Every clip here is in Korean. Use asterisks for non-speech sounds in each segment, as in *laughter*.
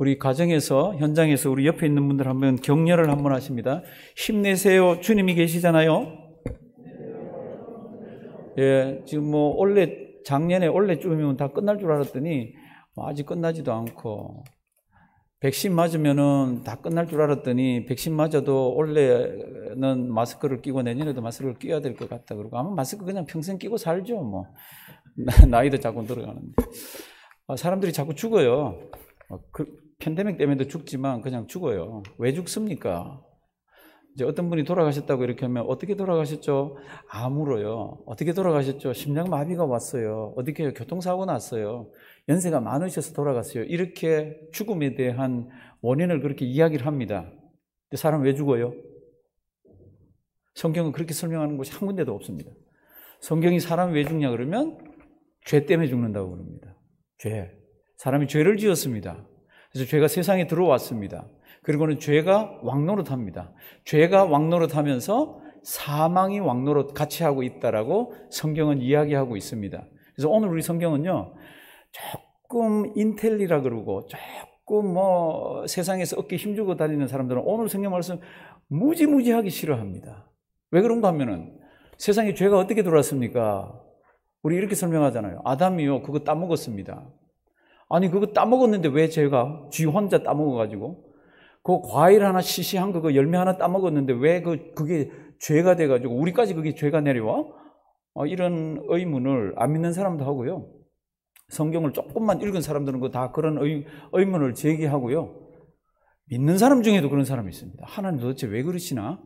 우리 가정에서 현장에서 우리 옆에 있는 분들 한 번 격려를 한번 하십니다. 힘내세요. 주님이 계시잖아요. 예, 지금 뭐 원래 작년에 원래쯤이면 다 끝날 줄 알았더니 뭐 아직 끝나지도 않고 백신 맞으면은 다 끝날 줄 알았더니 백신 맞아도 원래는 마스크를 끼고 내년에도 마스크를 끼야 될 것 같다 그러고 아마 마스크 그냥 평생 끼고 살죠 뭐 *laughs* 나이도 자꾸 들어가는데 아, 사람들이 자꾸 죽어요 아, 그, 팬데믹 때문에도 죽지만 그냥 죽어요. 왜 죽습니까? 이제 어떤 분이 돌아가셨다고 이렇게 하면 어떻게 돌아가셨죠? 암으로요. 아, 어떻게 돌아가셨죠? 심장마비가 왔어요. 어떻게 교통사고 났어요. 연세가 많으셔서 돌아갔어요. 이렇게 죽음에 대한 원인을 그렇게 이야기를 합니다. 근데 사람 왜 죽어요? 성경은 그렇게 설명하는 곳이 한 군데도 없습니다. 성경이 사람 왜 죽냐 그러면 죄 때문에 죽는다고 그럽니다. 죄. 사람이 죄를 지었습니다. 그래서 죄가 세상에 들어왔습니다. 그리고는 죄가 왕노릇합니다. 죄가 왕노릇하면서 사망이 왕노릇 같이 하고 있다라고 성경은 이야기하고 있습니다. 그래서 오늘 우리 성경은요 조금 인텔리라 그러고 조금 뭐 세상에서 어깨 힘주고 다니는 사람들은 오늘 성경 말씀 무지무지하기 싫어합니다. 왜 그런가 하면은 세상에 죄가 어떻게 들어왔습니까? 우리 이렇게 설명하잖아요. 아담이요 그거 따먹었습니다. 아니 그거 따먹었는데 왜 제가 쥐 혼자 따먹어가지고 그 과일 하나 시시한 그거 열매 하나 따먹었는데 왜 그 그게 죄가 돼가지고 우리까지 그게 죄가 내려와? 어, 이런 의문을 안 믿는 사람도 하고요. 성경을 조금만 읽은 사람들은 그 다 그런 의, 의문을 제기하고요. 믿는 사람 중에도 그런 사람이 있습니다. 하나님 도대체 왜 그러시나?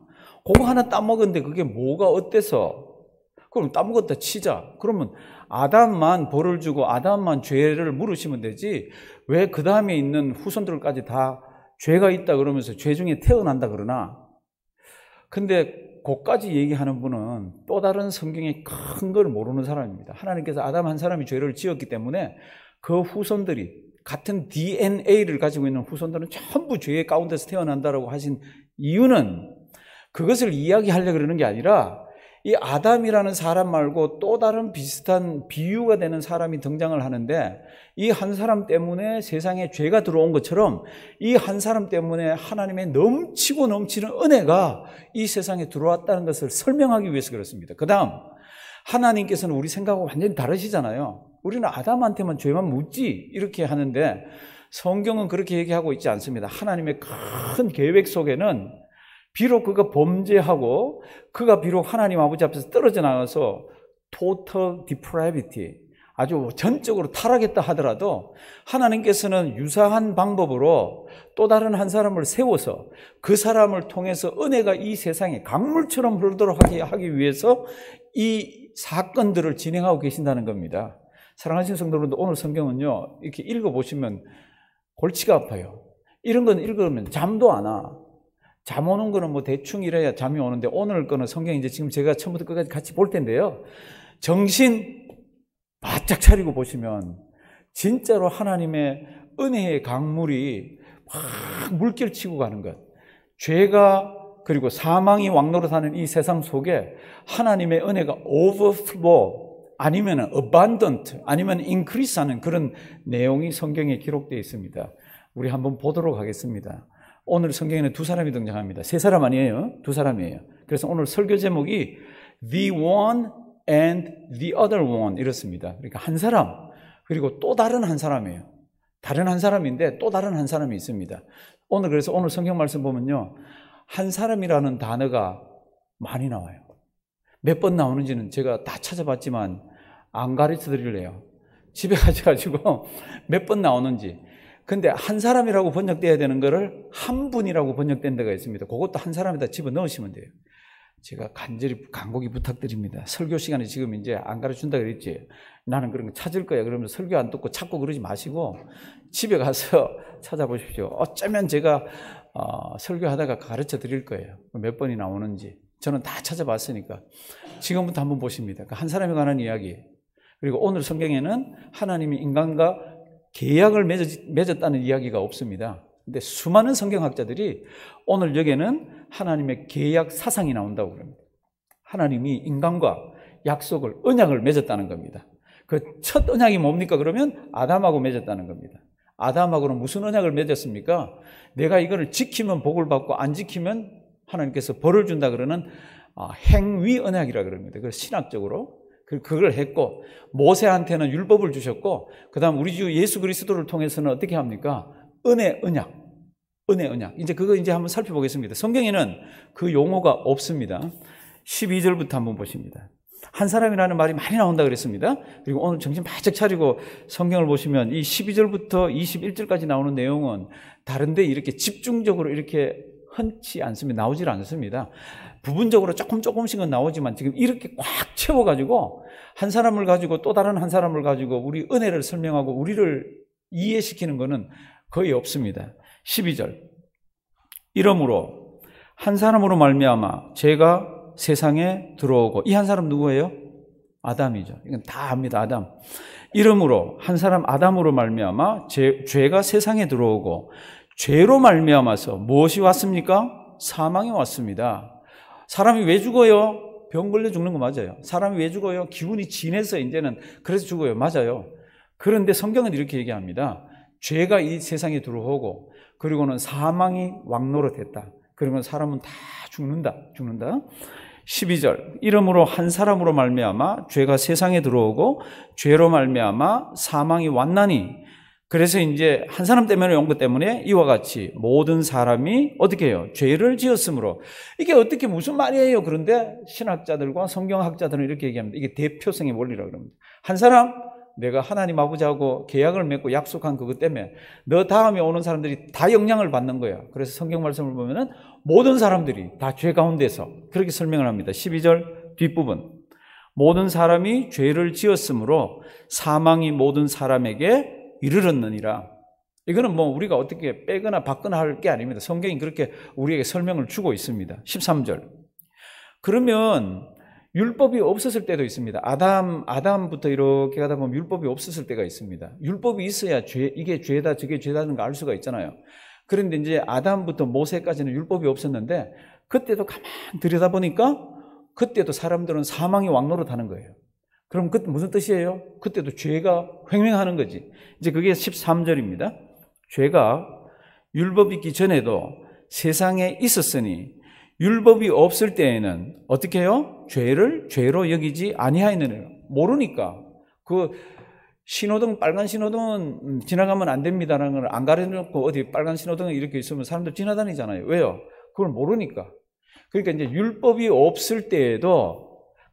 그거 하나 따먹었는데 그게 뭐가 어때서? 그럼 따먹었다 치자. 그러면 아담만 벌을 주고 아담만 죄를 물으시면 되지 왜 그 다음에 있는 후손들까지 다 죄가 있다 그러면서 죄 중에 태어난다 그러나 근데 그까지 얘기하는 분은 또 다른 성경의 큰 걸 모르는 사람입니다. 하나님께서 아담 한 사람이 죄를 지었기 때문에 그 후손들이 같은 DNA를 가지고 있는 후손들은 전부 죄의 가운데서 태어난다라고 하신 이유는 그것을 이야기하려 그러는 게 아니라 이 아담이라는 사람 말고 또 다른 비슷한 비유가 되는 사람이 등장을 하는데 이 한 사람 때문에 세상에 죄가 들어온 것처럼 이 한 사람 때문에 하나님의 넘치고 넘치는 은혜가 이 세상에 들어왔다는 것을 설명하기 위해서 그렇습니다. 그 다음, 하나님께서는 우리 생각하고 완전히 다르시잖아요. 우리는 아담한테만 죄만 묻지 이렇게 하는데 성경은 그렇게 얘기하고 있지 않습니다. 하나님의 큰 계획 속에는 비록 그가 범죄하고 그가 비록 하나님 아버지 앞에서 떨어져 나가서 total depravity 아주 전적으로 타락했다 하더라도 하나님께서는 유사한 방법으로 또 다른 한 사람을 세워서 그 사람을 통해서 은혜가 이 세상에 강물처럼 흐르도록 하기 위해서 이 사건들을 진행하고 계신다는 겁니다. 사랑하시는 성도 여러분, 오늘 성경은요, 이렇게 읽어보시면 골치가 아파요. 이런 건 읽으면 잠도 안 와. 잠 오는 거는 뭐 대충 이래야 잠이 오는데 오늘 거는 성경 이제 지금 제가 처음부터 끝까지 같이 볼 텐데요. 정신 바짝 차리고 보시면 진짜로 하나님의 은혜의 강물이 막 물결치고 가는 것. 죄가 그리고 사망이 왕노릇하는 이 세상 속에 하나님의 은혜가 overflow 아니면 abundant 아니면 increase 하는 그런 내용이 성경에 기록되어 있습니다. 우리 한번 보도록 하겠습니다. 오늘 성경에는 두 사람이 등장합니다. 세 사람 아니에요. 두 사람이에요. 그래서 오늘 설교 제목이 The One and the Other One 이렇습니다. 그러니까 한 사람, 그리고 또 다른 한 사람이에요. 다른 한 사람인데 또 다른 한 사람이 있습니다. 오늘 그래서 오늘 성경 말씀 보면요. 한 사람이라는 단어가 많이 나와요. 몇 번 나오는지는 제가 다 찾아봤지만 안 가르쳐 드릴래요. 집에 *laughs* 가셔가지고 몇 번 나오는지. 근데 한 사람이라고 번역돼야 되는 거를 한 분이라고 번역된 데가 있습니다. 그것도 한 사람에다 집어 넣으시면 돼요. 제가 간절히 간곡히 부탁드립니다. 설교 시간에 지금 이제 안 가르친다 그랬지. 나는 그런 거 찾을 거야. 그러면 설교 안 듣고 찾고 그러지 마시고 집에 가서 *laughs* 찾아보십시오. 어쩌면 제가 어, 설교하다가 가르쳐 드릴 거예요. 몇 번이 나오는지. 저는 다 찾아봤으니까. 지금부터 한번 보십니다. 그 한 사람에 관한 이야기. 그리고 오늘 성경에는 하나님이 인간과 계약을 맺었, 다는 이야기가 없습니다. 근데 수많은 성경학자들이 오늘 여기에는 하나님의 계약 사상이 나온다고 그럽니다. 하나님이 인간과 약속을, 언약을 맺었다는 겁니다. 그 첫 언약이 뭡니까? 그러면 아담하고 맺었다는 겁니다. 아담하고는 무슨 언약을 맺었습니까? 내가 이거를 지키면 복을 받고 안 지키면 하나님께서 벌을 준다 그러는 아, 행위 언약이라 그럽니다. 그 신학적으로 그, 그걸 했고 모세한테는 율법을 주셨고 그다음 우리 주 예수 그리스도를 통해서는 어떻게 합니까? 은혜 은약 은혜 은약 이제 그거 이제 한번 살펴보겠습니다. 성경에는 그 용어가 없습니다. 12절부터 한번 보십니다. 한 사람이라는 말이 많이 나온다 그랬습니다. 그리고 오늘 정신 바짝 차리고 성경을 보시면 이 12절부터 21절까지 나오는 내용은 다른데 이렇게 집중적으로 이렇게 흔치 않습니다. 나오질 않습니다. 부분적으로 조금 조금씩은 나오지만 지금 이렇게 꽉 채워가지고 한 사람을 가지고 또 다른 한 사람을 가지고 우리 은혜를 설명하고 우리를 이해시키는 것은 거의 없습니다. 12절. 이러므로 한 사람으로 말미암아 제가 세상에 들어오고 이 한 사람 누구예요? 아담이죠. 이건 다 압니다. 아담. 이러므로 한 사람 아담으로 말미암아 죄, 죄가 세상에 들어오고 죄로 말미암아서 무엇이 왔습니까? 사망이 왔습니다. 사람이 왜 죽어요? 병 걸려 죽는 거 맞아요. 사람이 왜 죽어요? 기운이 진해서 이제는 그래서 죽어요. 맞아요. 그런데 성경은 이렇게 얘기합니다. 죄가 이 세상에 들어오고 그리고는 사망이 왕노릇했다. 그러면 사람은 다 죽는다. 죽는다. 12절 이름으로 한 사람으로 말미암아 죄가 세상에 들어오고 죄로 말미암아 사망이 왔나니 그래서 이제 한 사람 때문에 온 것 때문에 이와 같이 모든 사람이 어떻게 해요? 죄를 지었으므로. 이게 어떻게 무슨 말이에요? 그런데 신학자들과 성경학자들은 이렇게 얘기합니다. 이게 대표성의 원리라고 그럽니다. 한 사람, 내가 하나님 아버지하고 계약을 맺고 약속한 그것 때문에 너 다음에 오는 사람들이 다 영향을 받는 거야. 그래서 성경 말씀을 보면은 모든 사람들이 다 죄 가운데서 그렇게 설명을 합니다. 12절 뒷부분. 모든 사람이 죄를 지었으므로 사망이 모든 사람에게 이르렀느니라. 이거는 뭐 우리가 어떻게 빼거나 받거나 할 게 아닙니다. 성경이 그렇게 우리에게 설명을 주고 있습니다. 13절. 그러면 율법이 없었을 때도 있습니다. 아담, 아담부터 이렇게 가다 보면 율법이 없었을 때가 있습니다. 율법이 있어야 죄, 이게 죄다, 저게 죄다는 걸 알 수가 있잖아요. 그런데 이제 아담부터 모세까지는 율법이 없었는데 그때도 가만 들여다보니까 그때도 사람들은 사망의 왕로로 타는 거예요. 그럼 그때 무슨 뜻이에요? 그때도 죄가 횡행하는 거지. 이제 그게 13절입니다. 죄가 율법이 있기 전에도 세상에 있었으니 율법이 없을 때에는 어떻게 해요? 죄를 죄로 여기지 아니하였느니라. 모르니까 그 신호등 빨간 신호등은 지나가면 안 됩니다라는 걸 안 가려놓고 어디 빨간 신호등 이 이렇게 있으면 사람들 지나다니잖아요. 왜요? 그걸 모르니까. 그러니까 이제 율법이 없을 때에도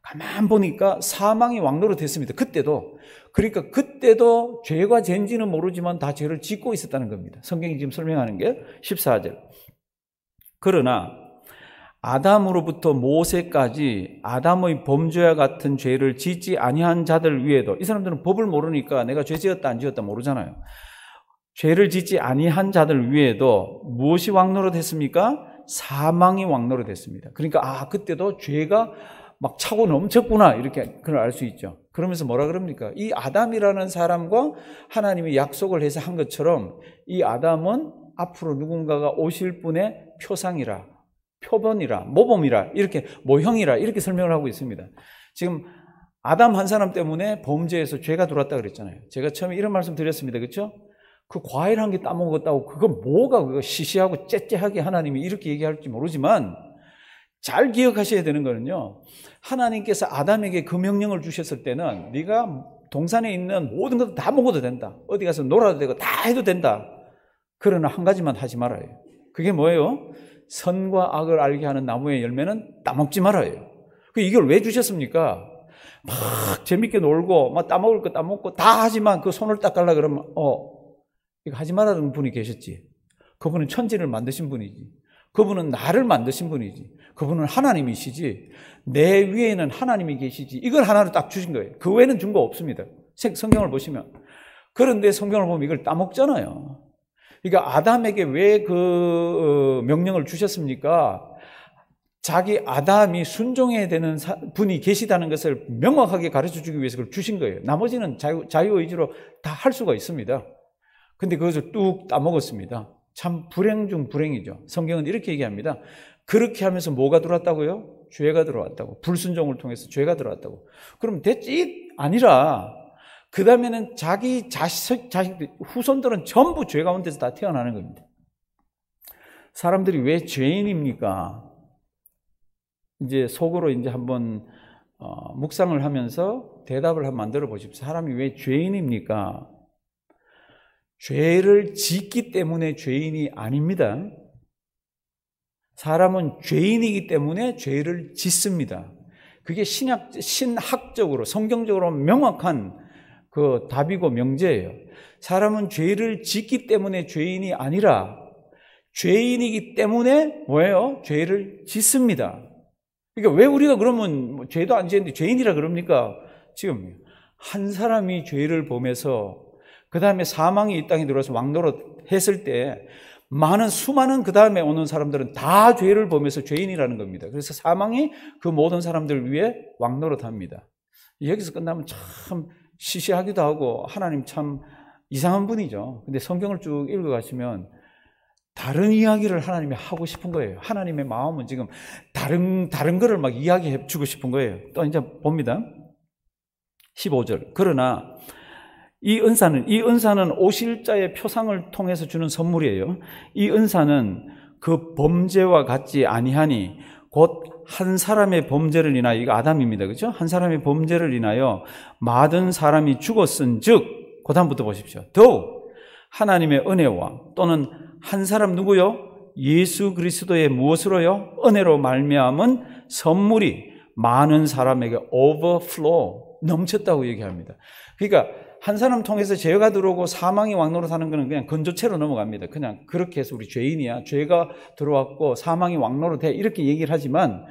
가만 보니까 사망이 왕로로 됐습니다. 그때도. 그러니까 그때도 죄가 죄인지는 모르지만 다 죄를 짓고 있었다는 겁니다. 성경이 지금 설명하는 게 14절. 그러나 아담으로부터 모세까지 아담의 범죄와 같은 죄를 짓지 아니한 자들 위에도 이 사람들은 법을 모르니까 내가 죄 지었다 안 지었다 모르잖아요. 죄를 짓지 아니한 자들 위에도 무엇이 왕로로 됐습니까? 사망이 왕로로 됐습니다. 그러니까 아 그때도 죄가 막 차고 넘쳤구나 이렇게 그걸 알 수 있죠. 그러면서 뭐라 그럽니까? 이 아담이라는 사람과 하나님이 약속을 해서 한 것처럼 이 아담은 앞으로 누군가가 오실 분의 표상이라, 표본이라, 모범이라 이렇게 모형이라 이렇게 설명을 하고 있습니다. 지금 아담 한 사람 때문에 범죄에서 죄가 들어왔다 그랬잖아요. 제가 처음에 이런 말씀 드렸습니다. 그렇죠? 그 과일 한 개 따먹었다고 그거 뭐가 그거 시시하고 째째하게 하나님이 이렇게 얘기할지 모르지만 잘 기억하셔야 되는 거는요. 하나님께서 아담에게 금 그 명령을 주셨을 때는 네가 동산에 있는 모든 것도 다 먹어도 된다. 어디 가서 놀아도 되고 다 해도 된다. 그러나 한 가지만 하지 말아요. 그게 뭐예요? 선과 악을 알게 하는 나무의 열매는 따먹지 말아요. 그 이걸 왜 주셨습니까? 막 재밌게 놀고 막 따먹을 거 따먹고 다 하지만 그 손을 닦으려 그러면 어 이거 하지 말라는 분이 계셨지. 그분은 천지를 만드신 분이지. 그분은 나를 만드신 분이지. 그분은 하나님이시지 내 위에는 하나님이 계시지 이걸 하나로 딱 주신 거예요. 그 외에는 준 거 없습니다. 성경을 보시면 그런데 성경을 보면 이걸 따먹잖아요. 그러니까 아담에게 왜그 어, 명령을 주셨습니까? 자기 아담이 순종해야 되는 분이 계시다는 것을 명확하게 가르쳐 주기 위해서 그걸 주신 거예요. 나머지는 자유, 자유의지로 다 할 수가 있습니다. 근데 그것을 뚝 따먹었습니다. 참 불행 중 불행이죠. 성경은 이렇게 얘기합니다. 그렇게 하면서 뭐가 들어왔다고요? 죄가 들어왔다고. 불순종을 통해서 죄가 들어왔다고. 그럼 됐지? 아니라, 그 다음에는 자기 자식, 자식 후손들은 전부 죄 가운데서 다 태어나는 겁니다. 사람들이 왜 죄인입니까? 이제 속으로 이제 한번 어, 묵상을 하면서 대답을 한 만들어 보십시오. 사람이 왜 죄인입니까? 죄를 짓기 때문에 죄인이 아닙니다. 사람은 죄인이기 때문에 죄를 짓습니다. 그게 신학, 신학적으로, 성경적으로 명확한 그 답이고 명제예요. 사람은 죄를 짓기 때문에 죄인이 아니라 죄인이기 때문에 뭐예요? 죄를 짓습니다. 그러니까 왜 우리가 그러면 뭐 죄도 안 지었는데 죄인이라 그럽니까? 지금 한 사람이 죄를 범해서 그 다음에 사망이 이 땅에 들어와서 왕노릇 했을 때 많은 수많은 그 다음에 오는 사람들은 다 죄를 범해서 죄인이라는 겁니다. 그래서 사망이 그 모든 사람들 위해 왕노릇합니다. 여기서 끝나면 참 시시하기도 하고 하나님 참 이상한 분이죠. 근데 성경을 쭉 읽어가시면 다른 이야기를 하나님이 하고 싶은 거예요. 하나님의 마음은 지금 다른 다른 거를 막 이야기해 주고 싶은 거예요. 또 이제 봅니다. 15절. 그러나 이 은사는 이 은사는 오실자의 표상을 통해서 주는 선물이에요. 이 은사는 그 범죄와 같지 아니하니 곧 한 사람의 범죄를 인하여 이거 아담입니다. 그렇죠? 한 사람의 범죄를 인하여 모든 사람이 죽었은즉 그다음부터 보십시오. 더욱 하나님의 은혜와 또는 한 사람 누구요? 예수 그리스도의 무엇으로요? 은혜로 말미암은 선물이 많은 사람에게 오버플로 넘쳤다고 얘기합니다. 그러니까 한 사람 통해서 죄가 들어오고 사망이 왕노로 사는 거는 그냥 건조체로 넘어갑니다. 그냥 그렇게 해서 우리 죄인이야. 죄가 들어왔고 사망이 왕노로 돼. 이렇게 얘기를 하지만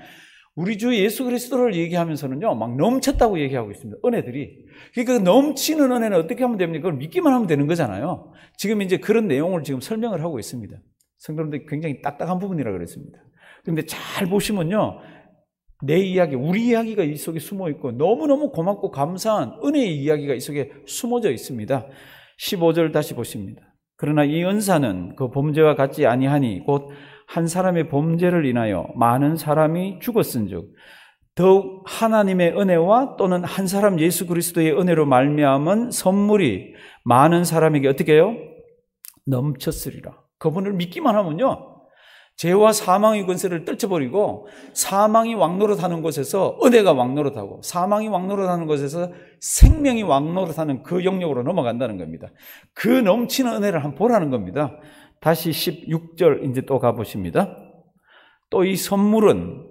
우리 주 예수 그리스도를 얘기하면서는요, 막 넘쳤다고 얘기하고 있습니다. 은혜들이. 그러니까 그 넘치는 은혜는 어떻게 하면 됩니까? 그걸 믿기만 하면 되는 거잖아요. 지금 이제 그런 내용을 지금 설명을 하고 있습니다. 성도님들 굉장히 딱딱한 부분이라 그랬습니다. 그런데 잘 보시면요, 내 이야기, 우리 이야기가 이 속에 숨어 있고 너무너무 고맙고 감사한 은혜의 이야기가 이 속에 숨어져 있습니다. 15절 다시 보십니다. 그러나 이 은사는 그 범죄와 같지 아니하니 곧 한 사람의 범죄를 인하여 많은 사람이 죽었은즉 더욱 하나님의 은혜와 또는 한 사람 예수 그리스도의 은혜로 말미암은 선물이 많은 사람에게 어떻게 해요? 넘쳤으리라. 그분을 믿기만 하면요. 죄와 사망의 권세를 떨쳐버리고 사망이 왕노릇하는 곳에서 은혜가 왕노릇하고 사망이 왕노릇하는 곳에서 생명이 왕노릇하는 그 영역으로 넘어간다는 겁니다. 그 넘치는 은혜를 한 보라는 겁니다. 다시 16절 이제 또 가보십니다. 또 이 선물은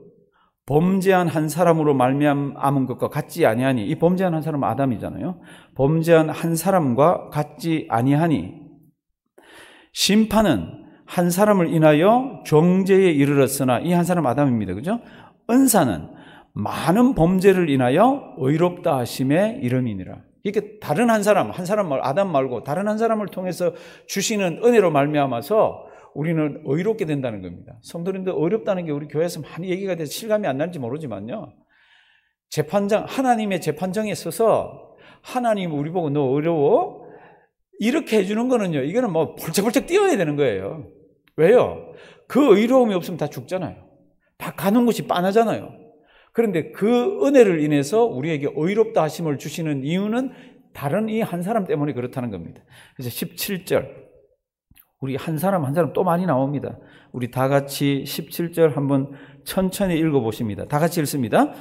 범죄한 한 사람으로 말미암은 것과 같지 아니하니 이 범죄한 한 사람은 아담이잖아요. 범죄한 한 사람과 같지 아니하니 심판은 한 사람을 인하여 정죄에 이르렀으나 이 한 사람 아담입니다. 그죠? 은사는 많은 범죄를 인하여 의롭다 하심의 이름이니라. 이게 렇 다른 한 사람, 한 사람 말 아담 말고 다른 한 사람을 통해서 주시는 은혜로 말미암아서 우리는 의롭게 된다는 겁니다. 성도님들 의롭다는 게 우리 교회에서 많이 얘기가 돼서 실감이 안 날지 모르지만요. 재판장 하나님의 재판장에 있어서 하나님 우리 보고 너 어려워 이렇게 해주는 거는요. 이거는 뭐 벌쩍벌쩍 뛰어야 되는 거예요. 왜요? 그 의로움이 없으면 다 죽잖아요. 다 가는 곳이 빤하잖아요. 그런데 그 은혜를 인해서 우리에게 의롭다 하심을 주시는 이유는 다른 이 한 사람 때문에 그렇다는 겁니다. 그래서 17절. 우리 한 사람 한 사람 또 많이 나옵니다. 우리 다 같이 17절 한번 천천히 읽어 보십니다. 다 같이 읽습니다.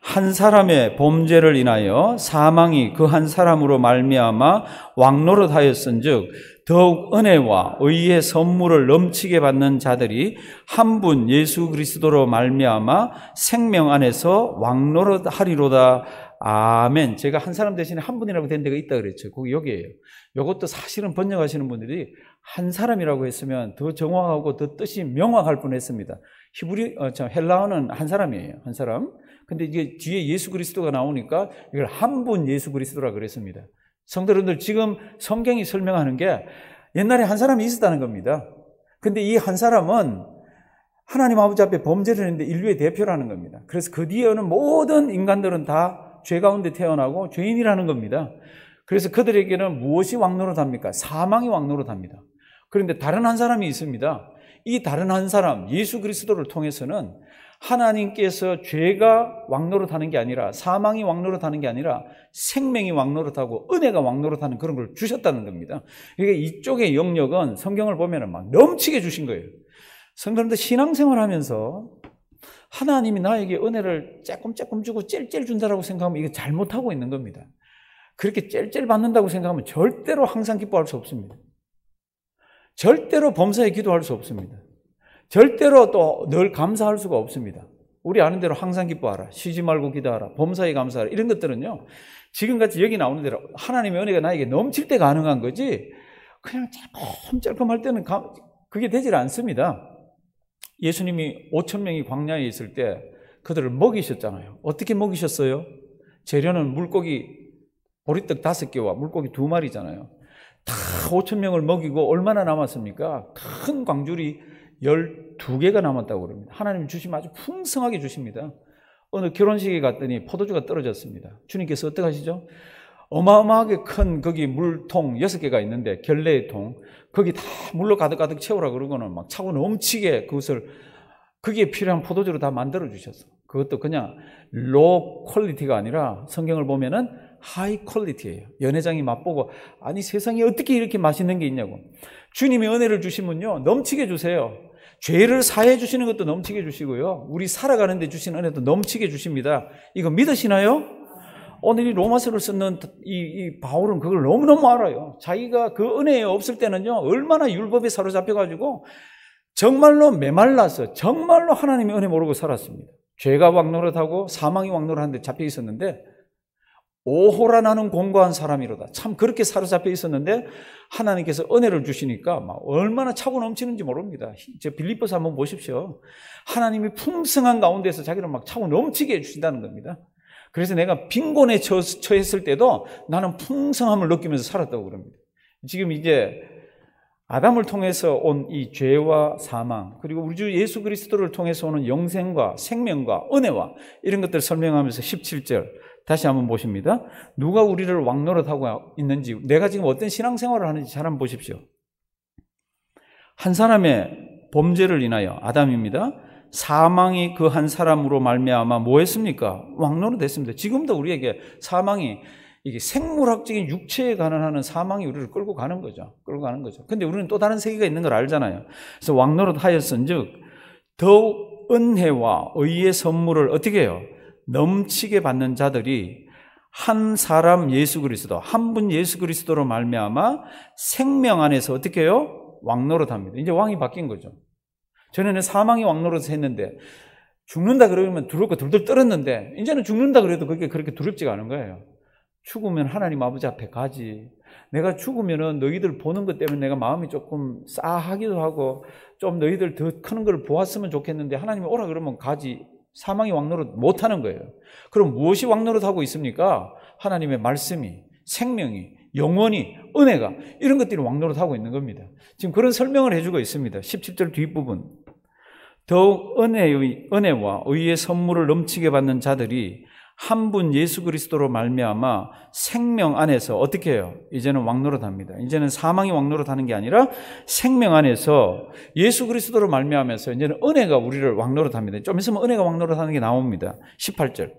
한 사람의 범죄를 인하여 사망이 그 한 사람으로 말미암아 왕노릇하였은즉 더욱 은혜와 의의 선물을 넘치게 받는 자들이 한 분 예수 그리스도로 말미암아 생명 안에서 왕노릇 하리로다. 아멘. 제가 한 사람 대신에 한 분이라고 된 데가 있다 그랬죠. 거기 여기에요. 이것도 사실은 번역하시는 분들이 한 사람이라고 했으면 더 정확하고 더 뜻이 명확할 뻔했습니다. 히브리 어, 참 헬라어는 한 사람이에요. 한 사람. 근데 이게 뒤에 예수 그리스도가 나오니까 이걸 한 분 예수 그리스도라 그랬습니다. 성도 여러분들 지금 성경이 설명하는 게 옛날에 한 사람이 있었다는 겁니다. 근데 이 한 사람은 하나님 아버지 앞에 범죄를 했는데 인류의 대표라는 겁니다. 그래서 그 뒤에 는 모든 인간들은 다 죄 가운데 태어나고 죄인이라는 겁니다. 그래서 그들에게는 무엇이 왕노릇합니까? 사망이 왕노릇합니다. 그런데 다른 한 사람이 있습니다. 이 다른 한 사람, 예수 그리스도를 통해서는 하나님께서 죄가 왕노릇 하는 게 아니라 사망이 왕노릇 하는 게 아니라 생명이 왕노릇 하고 은혜가 왕노릇 하는 그런 걸 주셨다는 겁니다. 이게 이쪽의 영역은 성경을 보면 막 넘치게 주신 거예요. 성도님들 신앙생활 하면서 하나님이 나에게 은혜를 쬐끔쬐끔 주고 찔찔 준다라고 생각하면 이거 잘못하고 있는 겁니다. 그렇게 찔찔 받는다고 생각하면 절대로 항상 기뻐할 수 없습니다. 절대로 범사에 기도할 수 없습니다. 절대로 또 늘 감사할 수가 없습니다. 우리 아는 대로 항상 기뻐하라. 쉬지 말고 기도하라. 범사에 감사하라. 이런 것들은요. 지금같이 여기 나오는 대로 하나님의 은혜가 나에게 넘칠 때 가능한 거지 그냥 짤끔짤끔 할 때는 그게 되질 않습니다. 예수님이 5천 명이 광야에 있을 때 그들을 먹이셨잖아요. 어떻게 먹이셨어요? 재료는 물고기 보리떡 다섯 개와 물고기 두 마리잖아요. 다 5천 명을 먹이고 얼마나 남았습니까? 큰 광줄이 12개가 남았다고 그럽니다. 하나님 주심 아주 풍성하게 주십니다. 어느 결혼식에 갔더니 포도주가 떨어졌습니다. 주님께서 어떡 하시죠? 어마어마하게 큰 거기 물통 6개가 있는데 결례의 통 거기 다 물로 가득가득 채우라 그러고는 막 차고 넘치게 그것을 거기에 필요한 포도주로 다 만들어 주셨어. 그것도 그냥 로 퀄리티가 아니라 성경을 보면은 하이 퀄리티예요. 연회장이 맛보고 아니 세상에 어떻게 이렇게 맛있는 게 있냐고. 주님이 은혜를 주시면요. 넘치게 주세요. 죄를 사해 주시는 것도 넘치게 주시고요. 우리 살아가는 데 주신 은혜도 넘치게 주십니다. 이거 믿으시나요? 오늘 이 로마서를 쓰는 이, 이, 바울은 그걸 너무너무 알아요. 자기가 그 은혜에 없을 때는요, 얼마나 율법에 사로잡혀가지고 정말로 메말라서 정말로 하나님의 은혜 모르고 살았습니다. 죄가 왕노릇하고 사망이 왕노릇하는데 잡혀 있었는데 오호라 나는 공고한 사람이로다. 참 그렇게 사로잡혀 있었는데 하나님께서 은혜를 주시니까 막 얼마나 차고 넘치는지 모릅니다. 저 빌리퍼스 한번 보십시오. 하나님이 풍성한 가운데서 자기를 막 차고 넘치게 해주신다는 겁니다. 그래서 내가 빈곤에 처했을 때도 나는 풍성함을 느끼면서 살았다고 그럽니다. 지금 이제 아담을 통해서 온 이 죄와 사망, 그리고 우리 주 예수 그리스도를 통해서 오는 영생과 생명과 은혜와 이런 것들을 설명하면서 17절, 다시 한번 보십니다. 누가 우리를 왕노릇하고 있는지, 내가 지금 어떤 신앙생활을 하는지 잘 한번 보십시오. 한 사람의 범죄를 인하여 아담입니다. 사망이 그 한 사람으로 말미암아 뭐했습니까? 왕노릇했습니다. 지금도 우리에게 사망이 이게 생물학적인 육체에 관한하는 사망이 우리를 끌고 가는 거죠. 끌고 가는 거죠. 근데 우리는 또 다른 세계가 있는 걸 알잖아요. 그래서 왕노릇하였은즉 더욱 은혜와 의의 선물을 어떻게 해요? 넘치게 받는 자들이 한 사람 예수 그리스도, 한 분 예수 그리스도로 말미암아 생명 안에서 어떻게 해요? 왕노릇합니다. 이제 왕이 바뀐 거죠. 전에는 사망이 왕노릇 을 했는데 죽는다 그러면 두렵고 둘둘 떨었는데 이제는 죽는다 그래도 그게 그렇게 두렵지가 않은 거예요. 죽으면 하나님 아버지 앞에 가지. 내가 죽으면 너희들 보는 것 때문에 내가 마음이 조금 싸하기도 하고 좀 너희들 더 크는 걸 보았으면 좋겠는데 하나님이 오라 그러면 가지. 사망이 왕노릇 못하는 거예요. 그럼 무엇이 왕노릇 하고 있습니까? 하나님의 말씀이, 생명이, 영원히, 은혜가 이런 것들이 왕노릇 하고 있는 겁니다. 지금 그런 설명을 해주고 있습니다. 17절 뒷부분 더욱 은혜의, 은혜와 의의 선물을 넘치게 받는 자들이 한분 예수 그리스도로 말미암아 생명 안에서 어떻게 해요? 이제는 왕노릇합니다 이제는 사망이 왕노릇하는게 아니라 생명 안에서 예수 그리스도로 말미암아서 이제는 은혜가 우리를 왕노릇합니다좀 있으면 은혜가 왕노릇하는게 나옵니다. 18절.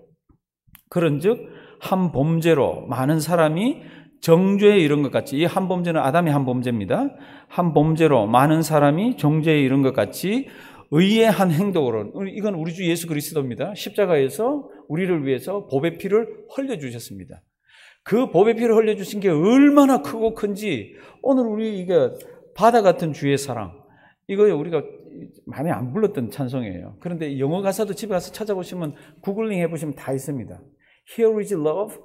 그런즉 한 범죄로 많은 사람이 정죄에 이른 것 같이 이 한 범죄는 아담의 한 범죄입니다. 한 범죄로 많은 사람이 정죄에 이른 것 같이 의의 한 행동으로 이건 우리 주 예수 그리스도입니다. 십자가에서 우리를 위해서 보배 피를 흘려주셨습니다. 그 보배 피를 흘려주신 게 얼마나 크고 큰지 오늘 우리 이게 바다 같은 주의 사랑 이거 우리가 많이 안 불렀던 찬송이에요. 그런데 영어 가사도 집에 가서 찾아보시면 구글링 해보시면 다 있습니다. Here is love,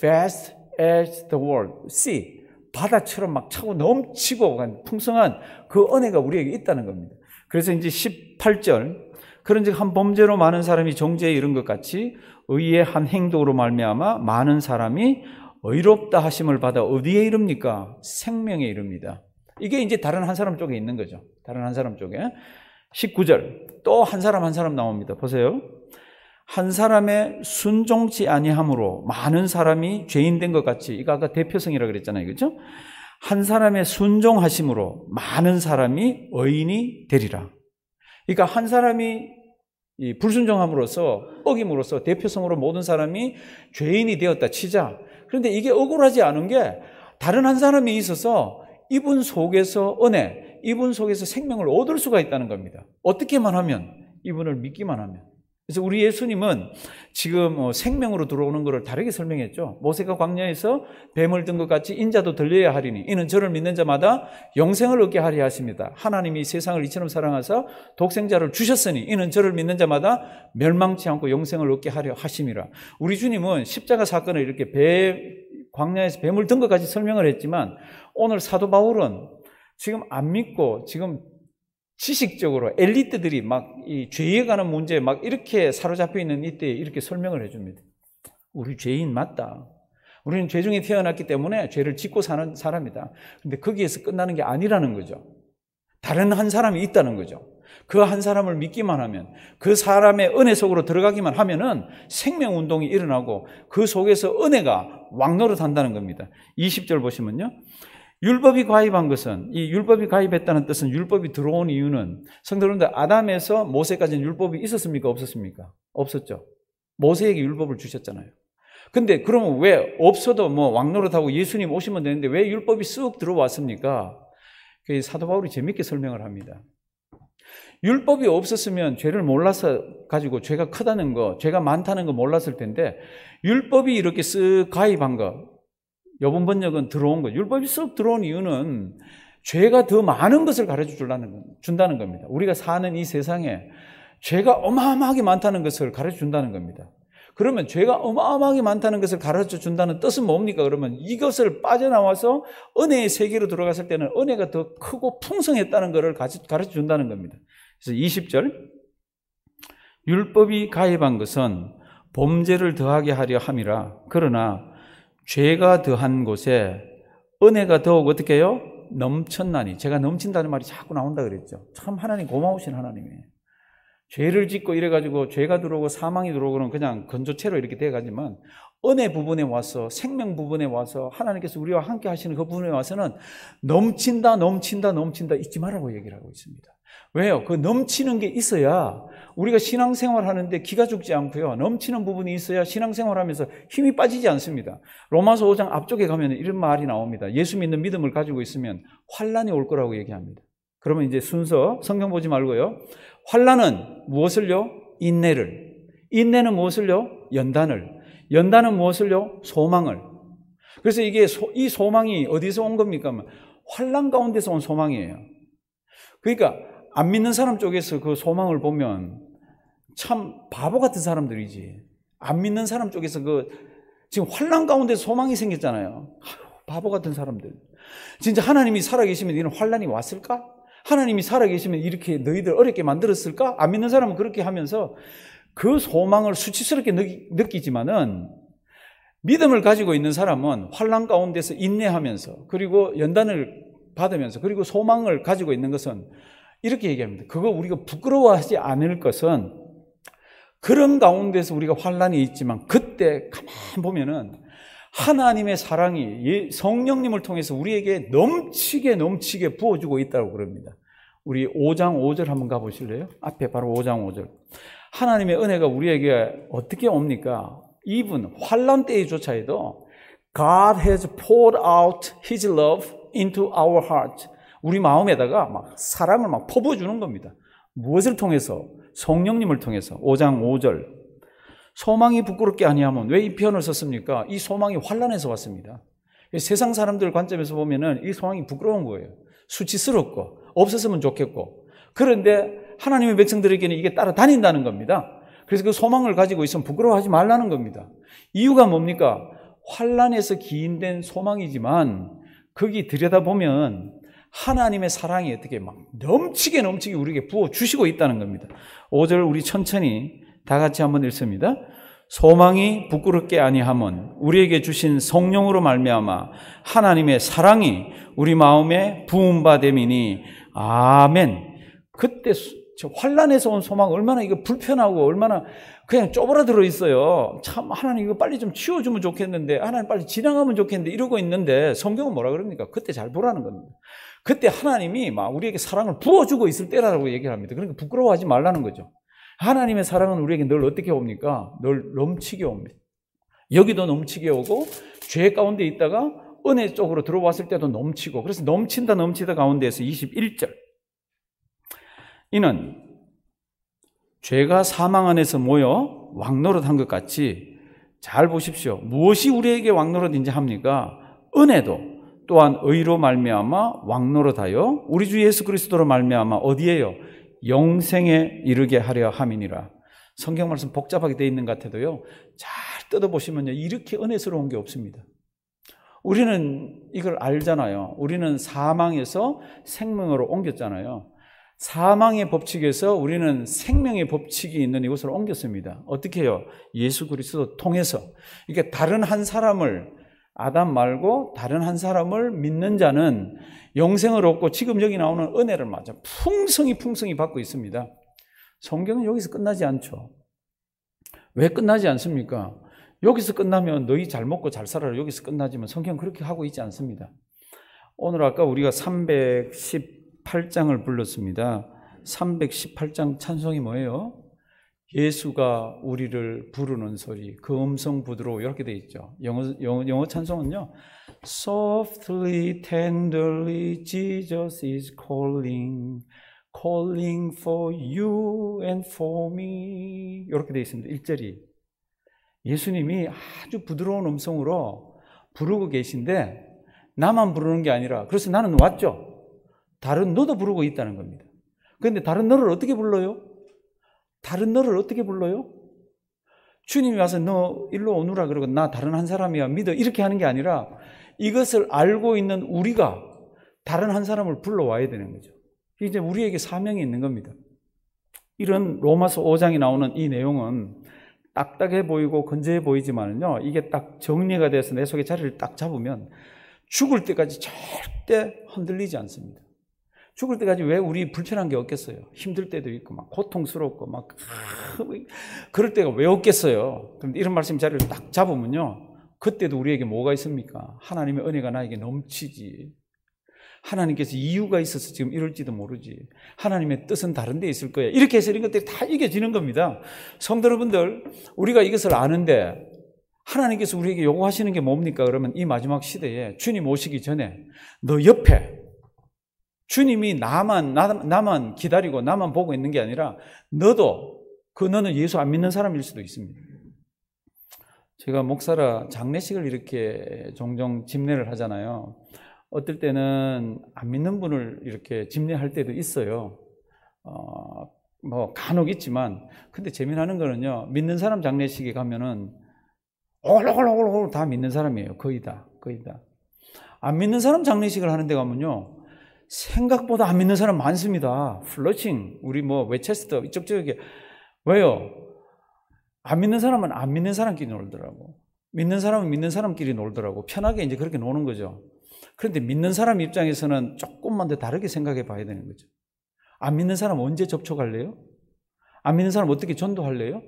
vast as the world, sea. 바다처럼 막 차고 넘치고 풍성한 그 은혜가 우리에게 있다는 겁니다. 그래서 이제 18절 그런즉 한 범죄로 많은 사람이 정죄에 이른 것 같이 의의 한 행동으로 말미암아 많은 사람이 의롭다 하심을 받아 어디에 이릅니까? 생명에 이릅니다. 이게 이제 다른 한 사람 쪽에 있는 거죠. 다른 한 사람 쪽에. 19절. 또 한 사람 한 사람 나옵니다. 보세요. 한 사람의 순종치 아니함으로 많은 사람이 죄인 된 것 같이 이거 아까 대표성이라 그랬잖아요. 그죠? 한 사람의 순종하심으로 많은 사람이 의인이 되리라. 그러니까 한 사람이 이 불순종함으로써 어김으로써 대표성으로 모든 사람이 죄인이 되었다 치자. 그런데 이게 억울하지 않은 게 다른 한 사람이 있어서 이분 속에서 은혜, 이분 속에서 생명을 얻을 수가 있다는 겁니다. 어떻게만 하면 이분을 믿기만 하면. 그래서 우리 예수님은 지금 뭐 생명으로 들어오는 것을 다르게 설명했죠. 모세가 광야에서 뱀을 든 것 같이 인자도 들려야 하리니 이는 저를 믿는 자마다 영생을 얻게 하리 하십니다. 하나님이 세상을 이처럼 사랑하사 독생자를 주셨으니 이는 저를 믿는 자마다 멸망치 않고 영생을 얻게 하려 하심이라. 우리 주님은 십자가 사건을 이렇게 배 광야에서 뱀을 든 것까지 설명을 했지만 오늘 사도 바울은 지금 안 믿고 지금 지식적으로 엘리트들이 막 이 죄에 관한 문제 에막 이렇게 사로잡혀 있는 이때 이렇게 설명을 해줍니다. 우리 죄인 맞다. 우리는 죄 중에 태어났기 때문에 죄를 짓고 사는 사람이다. 근데 거기에서 끝나는 게 아니라는 거죠. 다른 한 사람이 있다는 거죠. 그 한 사람을 믿기만 하면, 그 사람의 은혜 속으로 들어가기만 하면은 생명 운동이 일어나고 그 속에서 은혜가 왕노릇 한다는 겁니다. 20절 보시면요. 율법이 가입한 것은 이 율법이 가입했다는 뜻은 율법이 들어온 이유는 성도 여러분들 아담에서 모세까지는 율법이 있었습니까? 없었습니까? 없었죠. 모세에게 율법을 주셨잖아요. 근데 그러면 왜 없어도 뭐 왕노릇하고 예수님 오시면 되는데 왜 율법이 쑥 들어왔습니까? 그 사도 바울이 재밌게 설명을 합니다. 율법이 없었으면 죄를 몰라서 가지고 죄가 크다는 거, 죄가 많다는 거 몰랐을 텐데 율법이 이렇게 쓱 가입한 거, 여번 번역은 들어온 거예요. 율법이 쏙 들어온 이유는 죄가 더 많은 것을 가르쳐 준다는, 준다는 겁니다. 우리가 사는 이 세상에 죄가 어마어마하게 많다는 것을 가르쳐 준다는 겁니다. 그러면 죄가 어마어마하게 많다는 것을 가르쳐 준다는 뜻은 뭡니까? 그러면 이것을 빠져나와서 은혜의 세계로 들어갔을 때는 은혜가 더 크고 풍성했다는 것을 가르쳐 준다는 겁니다. 그래서 20절 율법이 가입한 것은 범죄를 더하게 하려 함이라. 그러나 죄가 더한 곳에 은혜가 더욱 어떻게 해요? 넘쳤나니. 제가 넘친다는 말이 자꾸 나온다 그랬죠. 참 하나님 고마우신 하나님이에요. 죄를 짓고 이래가지고 죄가 들어오고 사망이 들어오고 는 그냥 건조체로 이렇게 돼가지만 은혜 부분에 와서 생명 부분에 와서 하나님께서 우리와 함께 하시는 그 부분에 와서는 넘친다 넘친다 넘친다 잊지 말라고 얘기를 하고 있습니다. 왜요? 그 넘치는 게 있어야 우리가 신앙생활 하는데 기가 죽지 않고요. 넘치는 부분이 있어야 신앙생활 하면서 힘이 빠지지 않습니다. 로마서 5장 앞쪽에 가면 이런 말이 나옵니다. 예수 믿는 믿음을 가지고 있으면 환란이 올 거라고 얘기합니다. 그러면 이제 순서 성경 보지 말고요. 환란은 무엇을요? 인내를. 인내는 무엇을요? 연단을. 연단은 무엇을요? 소망을. 그래서 이게 소, 이 소망이 어디서 온 겁니까? 환란 가운데서 온 소망이에요. 그러니까 안 믿는 사람 쪽에서 그 소망을 보면 참 바보 같은 사람들이지. 안 믿는 사람 쪽에서 그 지금 환란 가운데 소망이 생겼잖아요. 바보 같은 사람들. 진짜 하나님이 살아계시면 이런 환란이 왔을까? 하나님이 살아계시면 이렇게 너희들 어렵게 만들었을까? 안 믿는 사람은 그렇게 하면서 그 소망을 수치스럽게 느끼지만은 믿음을 가지고 있는 사람은 환란 가운데서 인내하면서 그리고 연단을 받으면서 그리고 소망을 가지고 있는 것은 이렇게 얘기합니다. 그거 우리가 부끄러워하지 않을 것은 그런 가운데서 우리가 환란이 있지만 그때 가만 보면은 하나님의 사랑이 예, 성령님을 통해서 우리에게 넘치게 넘치게 부어주고 있다고 그럽니다. 우리 5장 5절 한번 가보실래요? 앞에 바로 5장 5절. 하나님의 은혜가 우리에게 어떻게 옵니까? 이분 환란 때에조차에도 God has poured out His love into our heart 우리 마음에다가 막 사랑을 막 퍼부어주는 겁니다. 무엇을 통해서? 성령님을 통해서. 5장 5절. 소망이 부끄럽게 아니하면 왜 이 표현을 썼습니까? 이 소망이 환란에서 왔습니다. 세상 사람들 관점에서 보면은 이 소망이 부끄러운 거예요. 수치스럽고 없었으면 좋겠고. 그런데 하나님의 백성들에게는 이게 따라다닌다는 겁니다. 그래서 그 소망을 가지고 있으면 부끄러워하지 말라는 겁니다. 이유가 뭡니까? 환란에서 기인된 소망이지만 거기 들여다보면 하나님의 사랑이 어떻게 막 넘치게 넘치게 우리에게 부어 주시고 있다는 겁니다. 5절 우리 천천히 다 같이 한번 읽습니다. 소망이 부끄럽게 아니함은 우리에게 주신 성령으로 말미암아 하나님의 사랑이 우리 마음에 부은 바 됨이니 아멘. 그때 환란에서 온 소망 얼마나 이거 불편하고 얼마나 그냥 쪼그라들어 있어요. 참 하나님 이거 빨리 좀 치워주면 좋겠는데 하나님 빨리 지나가면 좋겠는데 이러고 있는데 성경은 뭐라 그럽니까? 그때 잘 보라는 겁니다. 그때 하나님이 막 우리에게 사랑을 부어주고 있을 때라고 얘기를 합니다. 그러니까 부끄러워하지 말라는 거죠. 하나님의 사랑은 우리에게 늘 어떻게 옵니까? 늘 넘치게 옵니다. 여기도 넘치게 오고 죄 가운데 있다가 은혜 쪽으로 들어왔을 때도 넘치고 그래서 넘친다 넘치다 가운데에서 21절 이는 죄가 사망 안에서 모여 왕노릇한 것 같이 잘 보십시오. 무엇이 우리에게 왕노릇인지 합니까? 은혜도 또한 의로 말미암아 왕노릇하여 우리 주 예수 그리스도로 말미암아 어디에요? 영생에 이르게 하려 함이니라. 성경 말씀 복잡하게 되어 있는 것 같아도요. 잘 뜯어 보시면요. 이렇게 은혜스러운 게 없습니다. 우리는 이걸 알잖아요. 우리는 사망에서 생명으로 옮겼잖아요. 사망의 법칙에서 우리는 생명의 법칙이 있는 이곳으로 옮겼습니다. 어떻게 해요? 예수 그리스도 통해서. 이게 다른 한 사람을 아담 말고 다른 한 사람을 믿는 자는 영생을 얻고 지금 여기 나오는 은혜를 맞아 풍성히 풍성히 받고 있습니다. 성경은 여기서 끝나지 않죠. 왜 끝나지 않습니까? 여기서 끝나면 너희 잘 먹고 잘 살아라 여기서 끝나지만 성경 그렇게 하고 있지 않습니다. 오늘 아까 우리가 318장을 불렀습니다. 318장 찬송이 뭐예요? 예수가 우리를 부르는 소리, 그 음성 부드러워 이렇게 돼 있죠. 영어, 영어, 영어 찬송은요. Softly, tenderly, Jesus is calling, calling for you and for me. 이렇게 돼 있습니다. 일절이 예수님이 아주 부드러운 음성으로 부르고 계신데 나만 부르는 게 아니라 그래서 나는 왔죠. 다른 너도 부르고 있다는 겁니다. 그런데 다른 너를 어떻게 불러요? 다른 너를 어떻게 불러요? 주님이 와서 너 일로 오누라 그러고 나 다른 한 사람이야 믿어 이렇게 하는 게 아니라 이것을 알고 있는 우리가 다른 한 사람을 불러와야 되는 거죠. 이제 우리에게 사명이 있는 겁니다. 이런 로마서 5장이 나오는 이 내용은 딱딱해 보이고 건재해 보이지만은요, 이게 딱 정리가 돼서 내 속에 자리를 딱 잡으면 죽을 때까지 절대 흔들리지 않습니다. 죽을 때까지 왜 우리 불편한 게 없겠어요? 힘들 때도 있고, 막 고통스럽고, 막, 그럴 때가 왜 없겠어요? 그런데 이런 말씀 자리를 딱 잡으면요. 그때도 우리에게 뭐가 있습니까? 하나님의 은혜가 나에게 넘치지. 하나님께서 이유가 있어서 지금 이럴지도 모르지. 하나님의 뜻은 다른 데 있을 거야. 이렇게 해서 이런 것들이 다 이겨지는 겁니다. 성도 여러분들, 우리가 이것을 아는데 하나님께서 우리에게 요구하시는 게 뭡니까? 그러면 이 마지막 시대에 주님 오시기 전에 너 옆에 주님이 나만, 나, 만 기다리고 나만 보고 있는 게 아니라 너도 그 너는 예수 안 믿는 사람일 수도 있습니다. 제가 목사라 장례식을 이렇게 종종 집례를 하잖아요. 어떨 때는 안 믿는 분을 이렇게 집례할 때도 있어요. 어, 뭐 간혹 있지만 근데 재미나는 거는요. 믿는 사람 장례식에 가면은 오글오글오글오다 믿는 사람이에요. 거의 다. 거의 다. 안 믿는 사람 장례식을 하는 데 가면요. 생각보다 안 믿는 사람 많습니다. 플러칭, 우리 뭐 웨체스터 이쪽 저쪽에 왜요? 안 믿는 사람은 안 믿는 사람끼리 놀더라고. 믿는 사람은 믿는 사람끼리 놀더라고. 편하게 이제 그렇게 노는 거죠. 그런데 믿는 사람 입장에서는 조금만 더 다르게 생각해 봐야 되는 거죠. 안 믿는 사람 언제 접촉할래요? 안 믿는 사람 어떻게 전도할래요?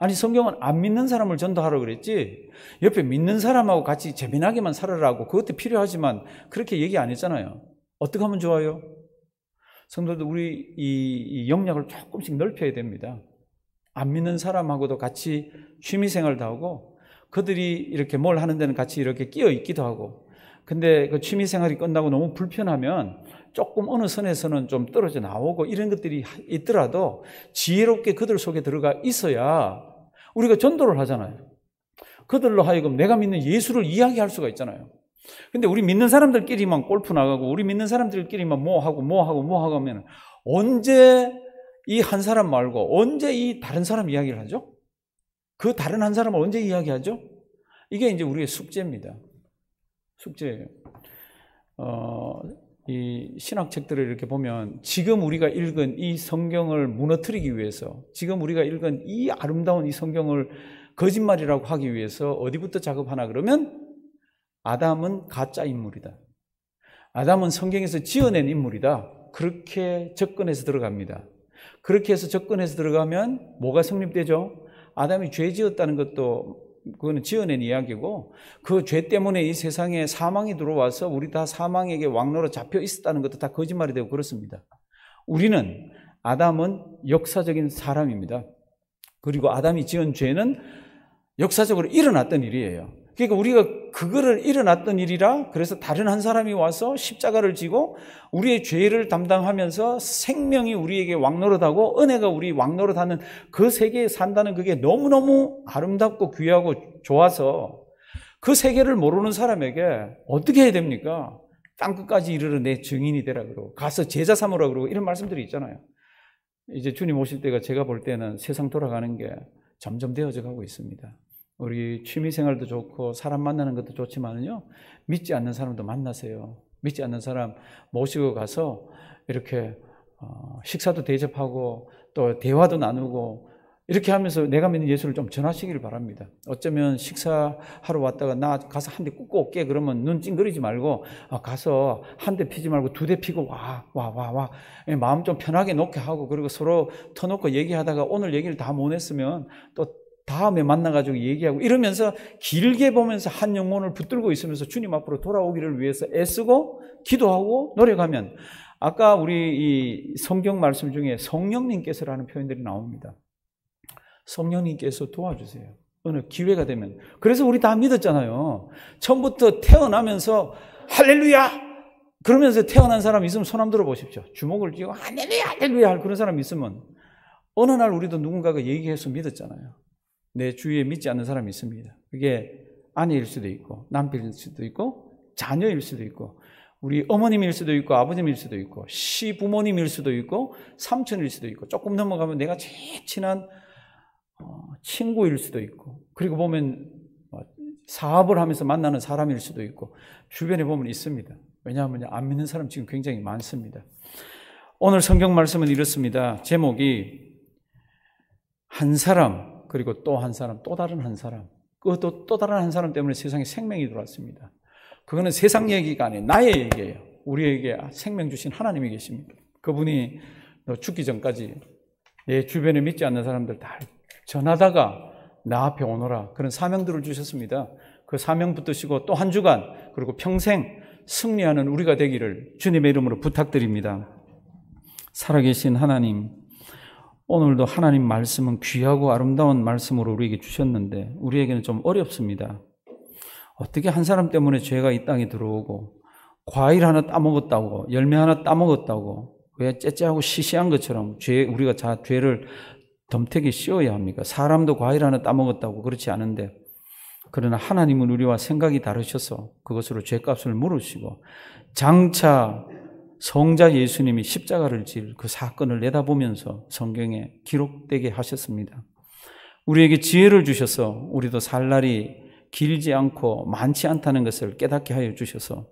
아니 성경은 안 믿는 사람을 전도하라 그랬지 옆에 믿는 사람하고 같이 재미나게만 살아라고 그것도 필요하지만 그렇게 얘기 안 했잖아요. 어떻게 하면 좋아요? 성도들 우리 이, 영역을 조금씩 넓혀야 됩니다. 안 믿는 사람하고도 같이 취미 생활도 하고 그들이 이렇게 뭘 하는 데는 같이 이렇게 끼어 있기도 하고 근데 그 취미 생활이 끝나고 너무 불편하면 조금 어느 선에서는 좀 떨어져 나오고 이런 것들이 있더라도 지혜롭게 그들 속에 들어가 있어야 우리가 전도를 하잖아요. 그들로 하여금 내가 믿는 예수를 이야기할 수가 있잖아요. 근데 우리 믿는 사람들끼리만 골프 나가고 우리 믿는 사람들끼리만 뭐 하고 뭐 하고 뭐 하고 하면 언제 이 한 사람 말고 언제 이 다른 사람 이야기를 하죠? 그 다른 한 사람을 언제 이야기하죠? 이게 이제 우리의 숙제입니다. 숙제예요. 어, 이 신학책들을 이렇게 보면 지금 우리가 읽은 이 성경을 무너뜨리기 위해서 지금 우리가 읽은 이 아름다운 이 성경을 거짓말이라고 하기 위해서 어디부터 작업하나 그러면 아담은 가짜 인물이다. 아담은 성경에서 지어낸 인물이다. 그렇게 접근해서 들어갑니다. 그렇게 해서 접근해서 들어가면 뭐가 성립되죠? 아담이 죄 지었다는 것도 그거는 지어낸 이야기고 그 죄 때문에 이 세상에 사망이 들어와서 우리 다 사망에게 왕로로 잡혀 있었다는 것도 다 거짓말이 되고 그렇습니다. 우리는 아담은 역사적인 사람입니다. 그리고 아담이 지은 죄는 역사적으로 일어났던 일이에요. 그러니까 우리가 그거를 일어났던 일이라 그래서 다른 한 사람이 와서 십자가를 지고 우리의 죄를 담당하면서 생명이 우리에게 왕노릇하고 은혜가 우리 왕노릇하는 그 세계에 산다는 그게 너무너무 아름답고 귀하고 좋아서 그 세계를 모르는 사람에게 어떻게 해야 됩니까? 땅끝까지 이르러 내 증인이 되라 그러고 가서 제자 삼으라 그러고 이런 말씀들이 있잖아요. 이제 주님 오실 때가 제가 볼 때는 세상 돌아가는 게 점점 되어져 가고 있습니다. 우리 취미 생활도 좋고 사람 만나는 것도 좋지만요. 믿지 않는 사람도 만나세요. 믿지 않는 사람 모시고 가서 이렇게 어, 식사도 대접하고 또 대화도 나누고 이렇게 하면서 내가 믿는 예수를 좀 전하시길 바랍니다. 어쩌면 식사하러 왔다가 나 가서 한대 꽂고 올게 그러면 눈 찡그리지 말고 아, 가서 한 대 피지 말고 두 대 피고 와 와 와와 와, 와. 예, 마음 좀 편하게 놓게 하고 그리고 서로 터놓고 얘기하다가 오늘 얘기를 다 못 했으면 또 다음에 만나가지고 얘기하고 이러면서 길게 보면서 한 영혼을 붙들고 있으면서 주님 앞으로 돌아오기를 위해서 애쓰고 기도하고 노력하면 아까 우리 이 성경 말씀 중에 성령님께서라는 표현들이 나옵니다. 성령님께서 도와주세요. 어느 기회가 되면. 그래서 우리 다 믿었잖아요. 처음부터 태어나면서 할렐루야! 그러면서 태어난 사람 있으면 손 한번 들어보십시오. 주먹을 쥐고 할렐루야! 할렐루야! 할 그런 사람 있으면 어느 날 우리도 누군가가 얘기해서 믿었잖아요. 내 주위에 믿지 않는 사람이 있습니다. 그게 아내일 수도 있고 남편일 수도 있고 자녀일 수도 있고 우리 어머님일 수도 있고 아버님일 수도 있고 시부모님일 수도 있고 삼촌일 수도 있고 조금 넘어가면 내가 제일 친한 어, 친구일 수도 있고 그리고 보면 뭐 사업을 하면서 만나는 사람일 수도 있고 주변에 보면 있습니다. 왜냐하면 안 믿는 사람 지금 굉장히 많습니다. 오늘 성경 말씀은 이렇습니다. 제목이 한 사람 그리고 또 한 사람, 또 다른 한 사람. 그것도 또 다른 한 사람 때문에 세상에 생명이 들어왔습니다. 그거는 세상 얘기가 아니에요. 나의 얘기예요. 우리에게 생명 주신 하나님이 계십니다. 그분이 너 죽기 전까지 내 주변에 믿지 않는 사람들 다 전하다가 나 앞에 오너라. 그런 사명들을 주셨습니다. 그 사명 붙드시고 또 한 주간 그리고 평생 승리하는 우리가 되기를 주님의 이름으로 부탁드립니다. 살아계신 하나님, 오늘도 하나님 말씀은 귀하고 아름다운 말씀으로 우리에게 주셨는데 우리에게는 좀 어렵습니다. 어떻게 한 사람 때문에 죄가 이 땅에 들어오고 과일 하나 따먹었다고 열매 하나 따먹었다고 왜 째째하고 시시한 것처럼 죄 우리가 자 죄를 덤태기 씌워야 합니까? 사람도 과일 하나 따먹었다고 그렇지 않은데 그러나 하나님은 우리와 생각이 다르셔서 그것으로 죄값을 물으시고 장차 성자 예수님이 십자가를 질 그 사건을 내다보면서 성경에 기록되게 하셨습니다. 우리에게 지혜를 주셔서 우리도 살 날이 길지 않고 많지 않다는 것을 깨닫게 하여 주셔서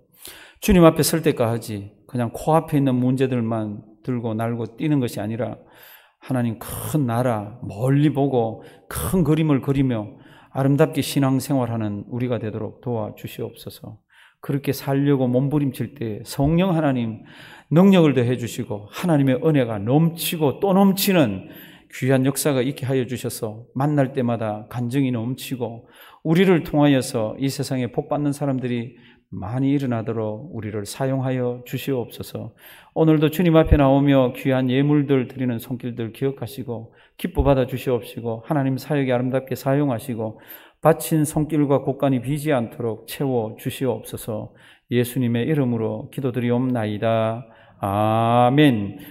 주님 앞에 설 때까지 그냥 코앞에 있는 문제들만 들고 날고 뛰는 것이 아니라 하나님 큰 나라 멀리 보고 큰 그림을 그리며 아름답게 신앙생활하는 우리가 되도록 도와주시옵소서. 그렇게 살려고 몸부림칠 때 성령 하나님 능력을 더해 주시고 하나님의 은혜가 넘치고 또 넘치는 귀한 역사가 있게 하여 주셔서 만날 때마다 간증이 넘치고 우리를 통하여서 이 세상에 복받는 사람들이 많이 일어나도록 우리를 사용하여 주시옵소서. 오늘도 주님 앞에 나오며 귀한 예물들 드리는 손길들 기억하시고 기뻐 받아 주시옵시고 하나님 사역에 아름답게 사용하시고 바친 손길과 곳간이 비지 않도록 채워 주시옵소서 예수님의 이름으로 기도드리옵나이다. 아멘.